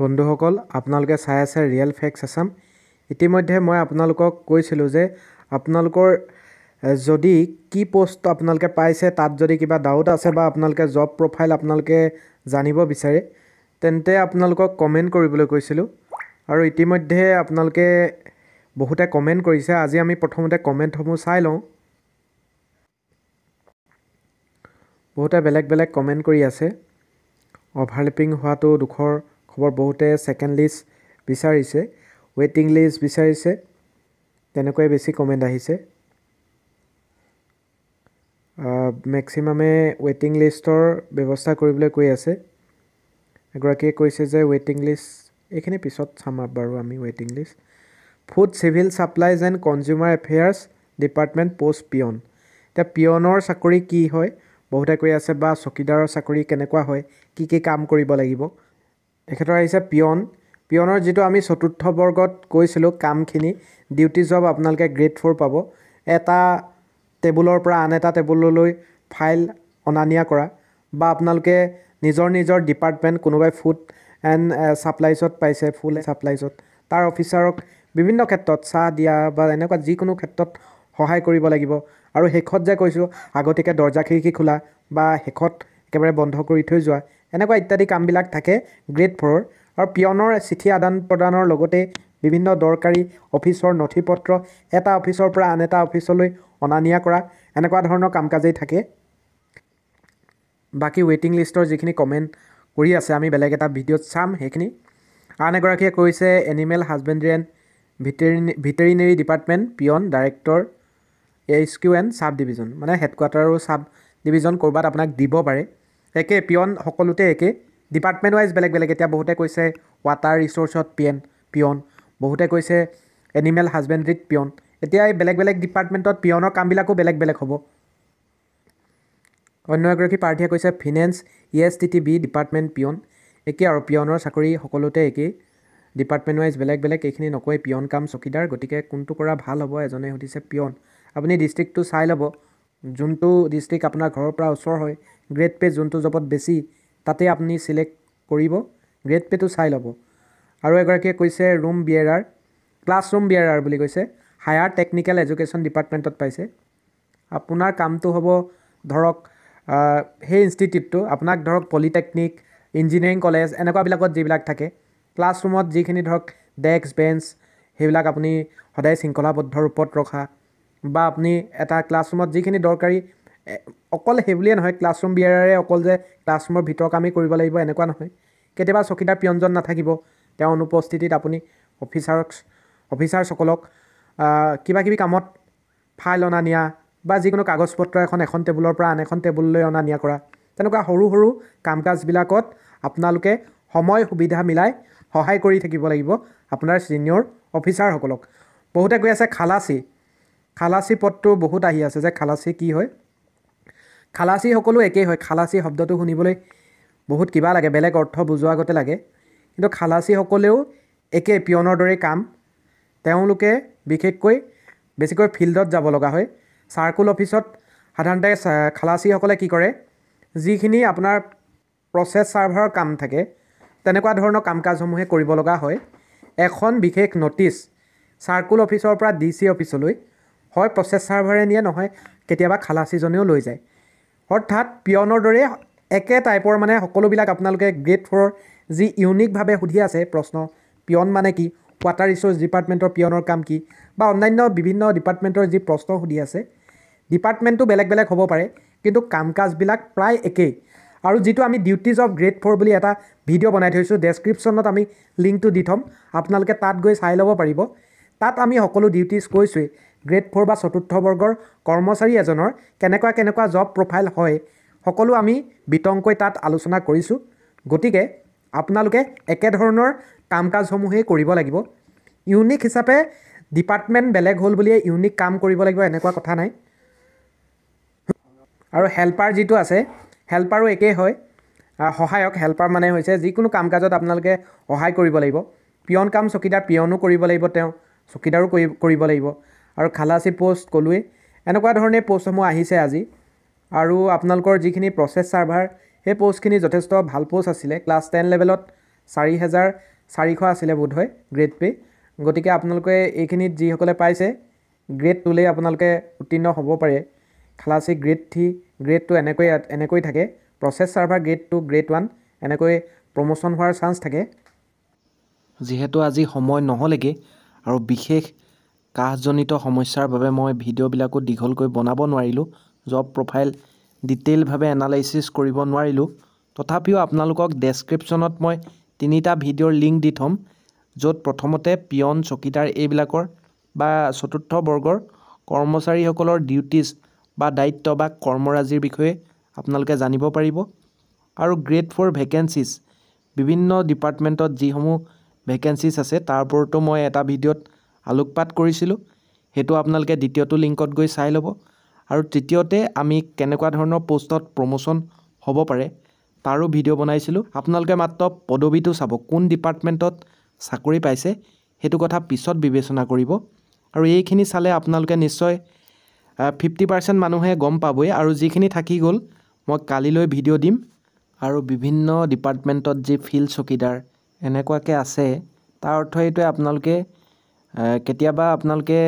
বন্ধুসকল আপোনালোকে চাই আছে ৰিয়েল ফেক্স আছাম ইতিমধ্যে মই আপোনালোকক কৈছিলোঁ যে আপোনালোকৰ যদি কি পোষ্ট আপোনালোকে পাইছে তাত যদি কিবা ডাউট আছে বা আপোনালোকে জব প্ৰফাইল আপোনালোকে জানিব বিচাৰে তেন্তে আপোনালোকক কমেণ্ট কৰিবলৈ কৈছিলোঁ আৰু ইতিমধ্যে আপোনালোকে বহুতে কমেণ্ট কৰিছে আজি আমি প্ৰথমতে কমেণ্টসমূহ চাই লওঁ বহুতে বেলেগ বেলেগ কমেণ্ট কৰি আছে অভাৰলিপিং হোৱাটো দুখৰ খবৰ বহুতে ছেকেণ্ড লিষ্ট বিচাৰিছে ৱেটিং লিষ্ট বিচাৰিছে তেনেকৈ বেছি কমেণ্ট আহিছে মেক্সিমামে ৱেটিং লিষ্টৰ ব্যৱস্থা কৰিবলৈ কৈ আছে এগৰাকীয়ে কৈছে যে ৱেটিং লিষ্ট এইখিনি পিছত চাম বাৰু আমি ৱেটিং list food civil supplies and consumer affairs department post peon এতিয়া পিয়নৰ চাকৰি কি হয় বহুতে কৈ আছে বা চকীদাৰৰ চাকৰি কেনেকুৱা হয় কি কি কাম কৰিব লাগিব এখেতৰ আহিছে পিয়ন পিয়নৰ যিটো আমি চতুৰ্থ বৰ্গত কৈছিলোঁ কামখিনি ডিউটি জব আপোনালোকে গ্ৰেড ফ'ৰ পাব এটা টেবুলৰ পৰা আন এটা টেবুললৈ ফাইল অনা নিয়া কৰা বা আপোনালোকে নিজৰ নিজৰ ডিপাৰ্টমেণ্ট কোনোবাই ফুড এণ্ড ছাপ্লাইজত পাইছে ফুল ছাপ্লাইজত তাৰ অফিচাৰক বিভিন্ন ক্ষেত্ৰত চাহ দিয়া বা এনেকুৱা যিকোনো ক্ষেত্ৰত সহায় কৰিব লাগিব আৰু শেষত যে কৈছোঁ আগতীয়াকৈ দৰ্জা খিৰিকী খোলা বা শেষত একেবাৰে বন্ধ কৰি থৈ যোৱা এনেকুৱা ইত্যাদি কামবিলাক থাকে গ্ৰেড ফ'ৰৰ আৰু পিয়নৰ চিঠি আদান প্ৰদানৰ লগতে বিভিন্ন দৰকাৰী অফিচৰ নথি পত্ৰ এটা অফিচৰ পৰা আন এটা অফিচলৈ অনা নিয়া কৰা এনেকুৱা ধৰণৰ কাম কাজেই থাকে বাকী ৱেইটিং লিষ্টৰ যিখিনি কমেণ্ট কৰি আছে আমি বেলেগ এটা ভিডিঅ'ত চাম সেইখিনি আন এগৰাকীয়ে কৈছে animal husbandry and veterinary veterinary department peon director H Q and sub division মানে হেডকোৱাৰ্টাৰো ছাব ডিভিজন ক'ৰবাত আপোনাক দিব পাৰে একে পিয়ন সকলোতে একে ডিপাৰ্টমেণ্ট ৱাইজ বেলেগ বেলেগ এতিয়া বহুতে কৈছে ৱাটাৰ ৰিচৰ্চত পিয়ন পিয়ন বহুতে কৈছে এনিমেল হাজবেণ্ডৰীত পিয়ন এতিয়া এই বেলেগ বেলেগ ডিপাৰ্টমেণ্টত পিয়নৰ কামবিলাকো বেলেগ বেলেগ হ'ব অন্য এগৰাকী প্ৰাৰ্থীয়ে কৈছে finance E S T T B department peon একে আৰু পিয়নৰ চাকৰি সকলোতে একেই ডিপাৰ্টমেণ্ট ৱাইজ বেলেগ বেলেগ এইখিনি নকয় পিয়ন কাম চকীদাৰ গতিকে কোনটো কৰা ভাল হ'ব এজনে সুধিছে পিয়ন আপুনি ডিষ্ট্ৰিক্টটো চাই ল'ব যোনটো ডিষ্ট্ৰিক্ট আপোনাৰ ঘৰৰ পৰা ওচৰ হয় গ্ৰেড পে' যোনটো জবত বেছি তাতে আপুনি চিলেক্ট কৰিব গ্ৰেড পে'টো চাই ল'ব আৰু এগৰাকীয়ে কৈছে ৰুম বিয়েৰাৰ ক্লাছৰুম বিয়েৰাৰ বুলি কৈছে হায়াৰ টেকনিকেল এডুকেশ্যন ডিপাৰ্টমেণ্টত পাইছে আপোনাৰ কামটো হ'ব ধৰক সেই ইনষ্টিটিউটটো আপোনাক ধৰক পলিটেকনিক ইঞ্জিনিয়াৰিং কলেজ এনেকুৱাবিলাকত যিবিলাক থাকে ক্লাছৰুমত যিখিনি ধৰক ডেস্ক বেঞ্চ সেইবিলাক আপুনি সদায় শৃংখলাবদ্ধ ৰূপত ৰখা বা আপুনি এটা ক্লাছৰুমত যিখিনি দৰকাৰী অকল সেই সেইবুলিয়ে নহয় ক্লাছৰুম বিয়েৰাৰে অকল যে ক্লাছৰুমৰ ভিতৰ কামেই কৰিব লাগিব এনেকুৱা নহয় কেতিয়াবা চকীদাৰ পিয়নজন নাথাকিব তেওঁ অনুপস্থিতিত আপুনি অফিচাৰক অফিচাৰসকলক কিবা কিবি কামত ফাইল অনা নিয়া বা যিকোনো কাগজ পত্ৰ এখন এখন টেবুলৰ পৰা আন এখন টেবুললৈ অনা নিয়া কৰা তেনেকুৱা সৰু সৰু কাম কাজবিলাকত আপোনালোকে সময় সুবিধা মিলাই সহায় কৰি থাকিব লাগিব আপোনাৰ চিনিয়ৰ অফিচাৰসকলক বহুতে কৈ আছে খালাচী খালাচী পদটো বহুত আহি আছে যে খালাচি কি হয় খালাচী সকলো একেই হয় খালাচী শব্দটো শুনিবলৈ বহুত কিবা লাগে বেলেগ অৰ্থ বুজোৱা আগতে লাগে কিন্তু খালাচীসকলেও একেই পিয়নৰ দৰেই কাম তেওঁলোকে বিশেষকৈ বেছিকৈ ফিল্ডত যাব লগা হয় চাৰ্কুল অফিচত সাধাৰণতে খালাচীসকলে কি কৰে যিখিনি আপোনাৰ প্ৰচেছ ছাৰ্ভাৰৰ কাম থাকে তেনেকুৱা ধৰণৰ কাম কাজসমূহে কৰিব লগা হয় এখন বিশেষ নটিচ চাৰ্কুল অফিচৰ পৰা ডি চি অফিচলৈ হয় প্ৰচেছ ছাৰ্ভাৰে নিয়ে নহয় কেতিয়াবা খালাচীজনেও লৈ যায় অৰ্থাৎ পিয়নৰ দৰে একে টাইপৰ মানে সকলোবিলাক আপোনালোকে গ্ৰেড ফ'ৰৰ যি ইউনিকভাৱে সুধি আছে প্ৰশ্ন পিয়ন মানে কি ৱাটাৰ ৰিচৰ্চ ডিপাৰ্টমেণ্টৰ পিয়নৰ কাম কি বা অন্যান্য বিভিন্ন ডিপাৰ্টমেণ্টৰ যি প্ৰশ্ন সুধি আছে ডিপাৰ্টমেণ্টটো বেলেগ বেলেগ হ'ব পাৰে কিন্তু কাম কাজবিলাক প্ৰায় একেই আৰু যিটো আমি ডিউটিজ অফ গ্ৰেড ফ'ৰ বুলি এটা ভিডিঅ' বনাই থৈছোঁ ডেছক্ৰিপশ্যনত আমি লিংকটো দি থ'ম আপোনালোকে তাত গৈ চাই ল'ব পাৰিব তাত আমি সকলো ডিউটিজ কৈছোঁৱেই গ্ৰেড ফ'ৰ বা চতুৰ্থ বৰ্গৰ কৰ্মচাৰী এজনৰ কেনেকুৱা কেনেকুৱা জব প্ৰফাইল হয় সকলো আমি বিতংকৈ তাত আলোচনা কৰিছোঁ গতিকে আপোনালোকে একেধৰণৰ কাম কাজসমূহেই কৰিব লাগিব ইউনিক হিচাপে ডিপাৰ্টমেণ্ট বেলেগ হ'ল বুলিয়ে ইউনিক কাম কৰিব লাগিব এনেকুৱা কথা নাই আৰু হেল্পাৰ যিটো আছে হেল্পাৰো একেই হয় সহায়ক হেল্পাৰ মানে হৈছে যিকোনো কাম কাজত আপোনালোকে সহায় কৰিব লাগিব পিয়ন কাম চকীদাৰ পিয়নো কৰিব লাগিব তেওঁ চকীদাৰো কৰিব লাগিব আৰু খালাচি পষ্ট ক'লোৱেই এনেকুৱা ধৰণে পষ্টসমূহ আহিছে আজি আৰু আপোনালোকৰ যিখিনি প্ৰচেছ ছাৰ্ভাৰ সেই পষ্টখিনি যথেষ্ট ভাল পষ্ট আছিলে ক্লাছ টেন লেভেলত চাৰি হেজাৰ চাৰিশ আছিলে বোধহয় গ্ৰেড পে' গতিকে আপোনালোকে এইখিনিত যিসকলে পাইছে গ্ৰেড টুলৈ আপোনালোকে উত্তীৰ্ণ হ'ব পাৰে খালাচি গ্ৰেড থ্ৰী গ্ৰেড টু এনেকৈ এনেকৈ থাকে process server grade two grade one এনেকৈ প্ৰমোশ্যন হোৱাৰ চান্স থাকে যিহেতু আজি সময় নহ'লেগৈ আৰু বিশেষ কাহজনিত সমস্যাৰ বাবে মই ভিডিঅ'বিলাকো দীঘলকৈ বনাব নোৱাৰিলোঁ জব প্ৰফাইল ডিটেইলভাৱে এনালাইচিছ কৰিব নোৱাৰিলোঁ তথাপিও আপোনালোকক ডেছক্ৰিপশ্যনত মই তিনিটা ভিডিঅ'ৰ লিংক দি থ'ম য'ত প্ৰথমতে পিয়ন চকীদাৰ এইবিলাকৰ বা চতুৰ্থ বৰ্গৰ কৰ্মচাৰীসকলৰ ডিউটিজ বা দায়িত্ব বা কৰ্মৰাজিৰ বিষয়ে আপোনালোকে জানিব পাৰিব আৰু গ্ৰেড ফ'ৰ ভেকেঞ্চিজ বিভিন্ন ডিপাৰ্টমেণ্টত যিসমূহ ভেকেঞ্চিজ আছে তাৰ ওপৰতো মই এটা ভিডিঅ'ত আলোকপাত কৰিছিলোঁ সেইটো আপোনালোকে দ্বিতীয়টো লিংকত গৈ চাই ল'ব আৰু তৃতীয়তে আমি কেনেকুৱা ধৰণৰ পোষ্টত প্ৰমোশ্যন হ'ব পাৰে তাৰো ভিডিঅ' বনাইছিলোঁ আপোনালোকে মাত্ৰ পদবীটো চাব কোন ডিপাৰ্টমেণ্টত চাকৰি পাইছে সেইটো কথা পিছত বিবেচনা কৰিব আৰু এইখিনি চালে আপোনালোকে নিশ্চয় ফিফটি পাৰ্চেণ্ট মানুহে গম পাবই আৰু যিখিনি থাকি গ'ল মই কালিলৈ ভিডিঅ' দিম আৰু বিভিন্ন ডিপাৰ্টমেণ্টত যি ফিল্ড চকীদাৰ এনেকুৱাকৈ আছে তাৰ অৰ্থ এইটোৱে আপোনালোকে কেতিয়াবা আপোনালোকে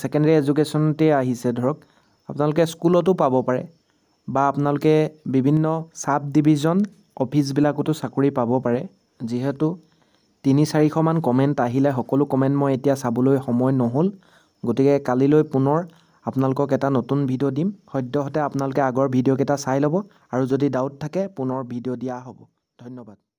ছেকেণ্ডেৰী এজুকেশ্যনতে আহিছে ধৰক আপোনালোকে স্কুলতো পাব পাৰে বা আপোনালোকে বিভিন্ন চাব ডিভিজন অফিচবিলাকতো চাকৰি পাব পাৰে যিহেতু তিনি চাৰিশমান কমেণ্ট আহিলে সকলো কমেণ্ট মই এতিয়া চাবলৈ সময় নহ'ল গতিকে কালিলৈ পুনৰ আপোনালোকক এটা নতুন ভিডিঅ' দিম সদ্যহতে আপোনালোকে আগৰ ভিডিঅ'কেইটা চাই ল'ব আৰু যদি ডাউট থাকে পুনৰ ভিডিঅ' দিয়া হ'ব ধন্যবাদ